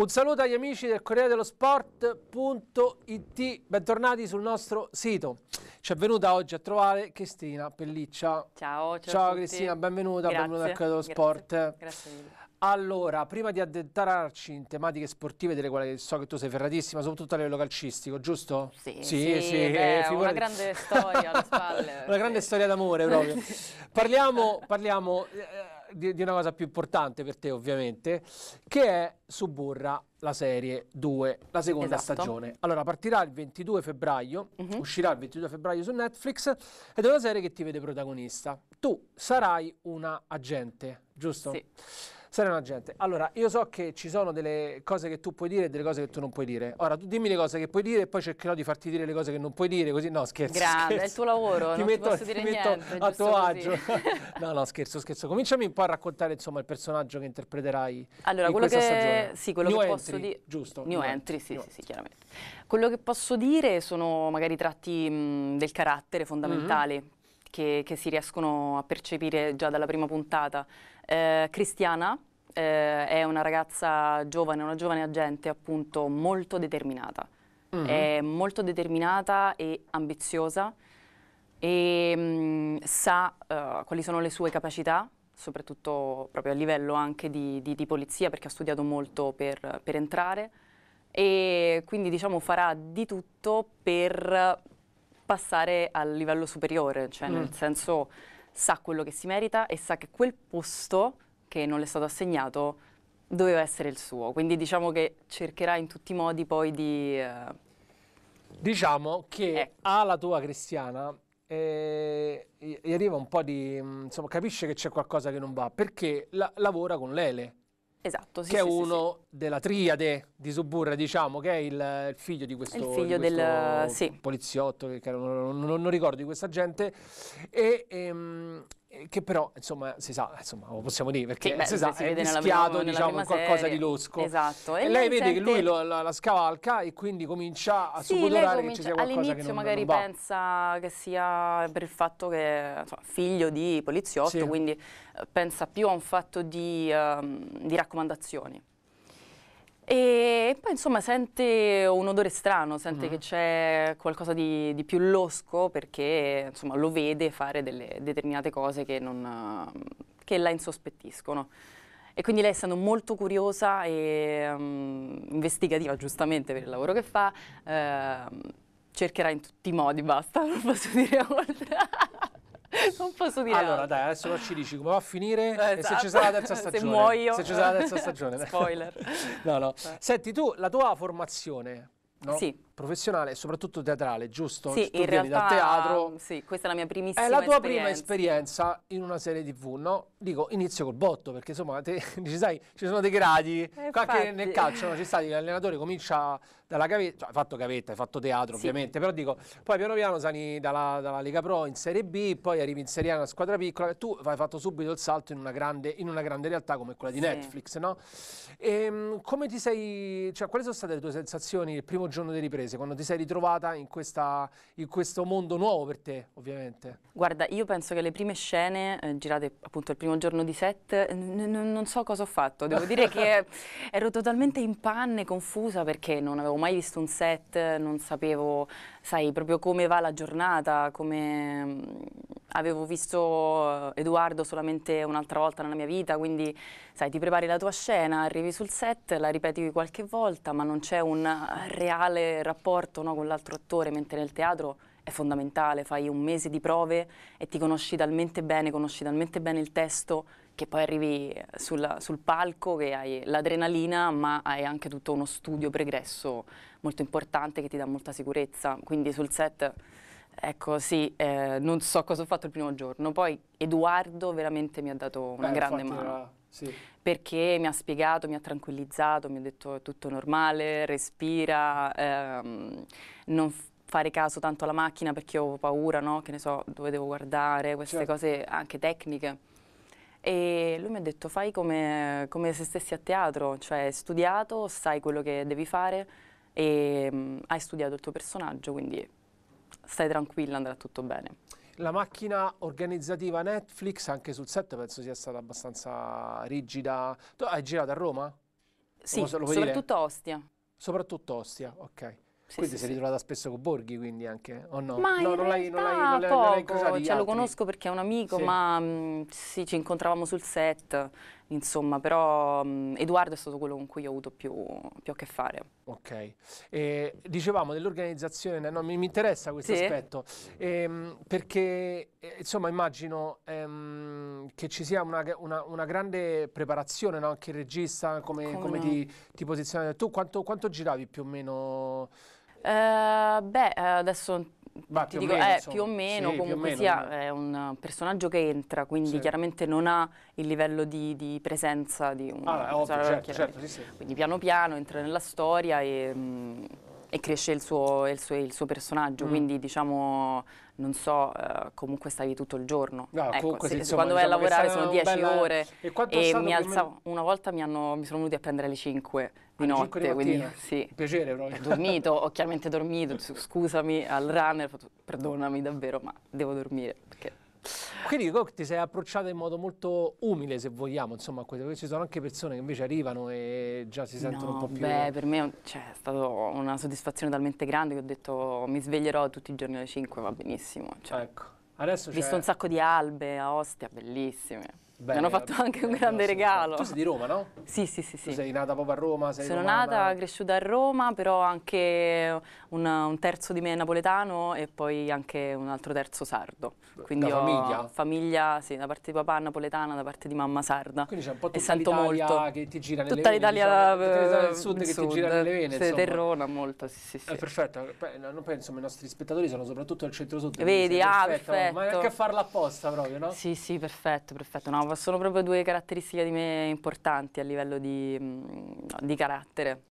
Un saluto agli amici del Corriere dello Sport.it, bentornati sul nostro sito. Ci è venuta oggi a trovare Cristina Pelliccia. Ciao, ciao, ciao Cristina, benvenuta, Grazie. benvenuta al Corriere dello Grazie. Sport. Grazie mille. Allora, prima di addentrarci in tematiche sportive, delle quali so che tu sei ferratissima, soprattutto a livello calcistico, giusto? Sì, sì, sì, sì beh, eh, una grande storia alle spalle. una grande storia d'amore proprio. parliamo, parliamo eh, di, di, una cosa più importante per te ovviamente, che è Suburra, la serie 2, la seconda esatto. stagione. Allora, partirà il 22 febbraio, mm -hmm. uscirà il 22 febbraio su Netflix ed è una serie che ti vede protagonista. Tu sarai una agente, giusto? Sì. Serena gente, allora io so che ci sono delle cose che tu puoi dire e delle cose che tu non puoi dire. Ora tu dimmi le cose che puoi dire e poi cercherò di farti dire le cose che non puoi dire, così no scherzo. Grande, scherzo. è il tuo lavoro, ti non metto, posso dire metto niente. A tuo agio. no, no, scherzo, scherzo. Cominciami un po' a raccontare insomma il personaggio che interpreterai. Allora, in quello che stagione. sì, quello New che entry, posso dire. Giusto. New, New entry, entry. Sì, New sì, sì, chiaramente. Quello che posso dire sono magari tratti mh, del carattere fondamentale Mm -hmm che, che si riescono a percepire già dalla prima puntata. Eh, Cristiana eh, è una ragazza giovane, una giovane agente appunto molto determinata. Mm -hmm. È molto determinata e ambiziosa e mh, mm, sa uh, quali sono le sue capacità, soprattutto proprio a livello anche di, di, di polizia, perché ha studiato molto per, per entrare e quindi diciamo farà di tutto per passare al livello superiore, cioè mm. nel senso sa quello che si merita e sa che quel posto che non le è stato assegnato doveva essere il suo, quindi diciamo che cercherà in tutti i modi poi di... Eh... Diciamo che eh. alla tua cristiana eh, gli arriva un po' di... Mm, insomma capisce che c'è qualcosa che non va perché la, lavora con l'ele Esatto, sì, che è sì, uno sì, della triade di Suburra, diciamo, che è il, il figlio di questo, il figlio di questo del, poliziotto, che, che non, non, non, ricordo di questa gente, e, ehm, che però insomma si sa insomma lo possiamo dire perché sì, beh, si sa si è mischiato diciamo con qualcosa serie. di losco esatto e, e lei, vede sente... che lui lo, la, la, scavalca e quindi comincia a sì, subodorare comincia... che ci sia qualcosa all'inizio che non, magari pensa che sia per il fatto che insomma, figlio di poliziotto sì. quindi eh, pensa più a un fatto di, um, di raccomandazioni e poi insomma sente un odore strano, sente mm. che c'è qualcosa di, di, più losco perché insomma, lo vede fare delle determinate cose che, non, che la insospettiscono. E quindi lei, essendo molto curiosa e um, investigativa, giustamente per il lavoro che fa, eh, cercherà in tutti i modi, basta, non posso dire oltre. non posso dire allora altro. dai adesso ci dici come va a finire esatto. e se ci sarà esatto. la terza stagione se muoio se ci sarà la terza stagione spoiler no no senti tu la tua formazione no? sì professionale e soprattutto teatrale, giusto? Sì, tu in vieni realtà, dal teatro. Mm, sì, questa è la mia primissima esperienza. È la tua esperienza. prima esperienza in una serie TV, no? Dico, inizio col botto, perché insomma, te, dici, sai, ci sono dei gradi, qualche nel calcio, no? ci sta, l'allenatore comincia dalla gavetta, cioè, hai fatto gavetta, hai fatto teatro sì. ovviamente, però dico, poi piano piano sani dalla, dalla, Lega Pro in Serie B, poi arrivi in Serie A una squadra piccola, e tu hai fatto subito il salto in una grande, in una grande realtà come quella di sì. Netflix, no? E, ehm, come ti sei, cioè, quali sono state le tue sensazioni il primo giorno di ripresa? Lucchese, quando ti sei ritrovata in, questa, in, questo mondo nuovo per te, ovviamente? Guarda, io penso che le prime scene, eh, girate appunto il primo giorno di set, non so cosa ho fatto, devo dire che ero totalmente in panne, confusa, perché non avevo mai visto un set, non sapevo, sai, proprio come va la giornata, come... Mm, avevo visto eh, Edoardo solamente un'altra volta nella mia vita, quindi sai, ti prepari la tua scena, arrivi sul set, la ripeti qualche volta, ma non c'è un eh, reale rapporto no, con l'altro attore, mentre nel teatro è fondamentale, fai un mese di prove e ti conosci talmente bene, conosci talmente bene il testo che poi arrivi sulla, sul palco che hai l'adrenalina ma hai anche tutto uno studio pregresso molto importante che ti dà molta sicurezza, quindi sul set Ecco, sì, eh, non so cosa ho fatto il primo giorno, poi Edoardo veramente mi ha dato una Beh, grande mano. Era, sì. Perché mi ha spiegato, mi ha tranquillizzato, mi ha detto è tutto normale, respira, ehm, non fare caso tanto alla macchina perché ho paura, no? che ne so, dove devo guardare, queste certo. cose anche tecniche. E lui mi ha detto fai come, come se stessi a teatro, cioè hai studiato, sai quello che devi fare e mh, mm, hai studiato il tuo personaggio, quindi stai tranquilla, andrà tutto bene. La macchina organizzativa Netflix anche sul set penso sia stata abbastanza rigida. Tu hai girato a Roma? Sì, soprattutto dire? Ostia. Soprattutto Ostia, ok. Sì, quindi sì, sei ritrovata spesso con Borghi, quindi anche, o no? Ma no, in non l'hai, non l'hai, non l'hai, cioè, lo conosco perché è un amico, ma mh, mm, sì, ci incontravamo sul set insomma, però um, Edoardo è stato quello con cui ho avuto più, più a che fare. Ok, eh, dicevamo dell'organizzazione, no, mi, mi, interessa questo sì. aspetto, ehm, perché eh, insomma immagino ehm, che ci sia una, una, una grande preparazione, no? anche il regista, come, come, come no? ti, ti posizioni. Tu quanto, quanto giravi più o meno? Uh, beh, eh, adesso ma ti dico, meno, eh, più o meno, sì, comunque o meno, sia, è eh, un personaggio che entra, quindi sì. chiaramente non ha il livello di, di presenza di un ah, ovvio, certo, certo, sì, Quindi piano piano entra nella storia e... Mh, mm, e cresce il suo, il suo, il suo personaggio, mm. quindi diciamo, non so, uh, comunque stavi tutto il giorno. No, ecco, comunque, se, insomma, quando diciamo a lavorare sono 10 bella... ore e, e mi alzavo, una volta mi, hanno, mi, sono venuti a prendere alle 5 di alle notte, 5 di quindi sì. piacere proprio. Ho dormito, ho chiaramente dormito, scusami al runner, perdonami davvero, ma devo dormire perché quindi ti sei approcciata in modo molto umile, se vogliamo, insomma, perché ci sono anche persone che invece arrivano e già si sentono no, un po' più... Beh, per me cioè, è stata una soddisfazione talmente grande che ho detto mi sveglierò tutti i giorni alle 5, va benissimo. Cioè, ecco. Adesso ho visto un sacco di albe a Ostia, bellissime. Beh, mi hanno fatto eh, anche un eh, grande regalo. Tu sei di Roma, no? Sì, sì, sì. sì. sei nata proprio a Roma? Sono romana. nata, cresciuta a Roma, però anche un, un, terzo di me è napoletano e poi anche un altro terzo sardo. Quindi da ho famiglia? famiglia, sì, da parte di papà napoletana, da parte di mamma sarda. Quindi c'è un po' tutta l'Italia che ti gira nelle tutta vene. Diciamo. tutta l'Italia del sud, eh, sud che ti gira nelle vene. Sì, terrona molto, sì, sì. sì. Eh, perfetto, non penso, i nostri spettatori sono soprattutto del centro-sud. Vedi, ah, perfetto. perfetto. Ma è anche a farla apposta proprio, no? Sì, sì, perfetto, perfetto. No, sono proprio due caratteristiche di me importanti a livello di, mm, di carattere.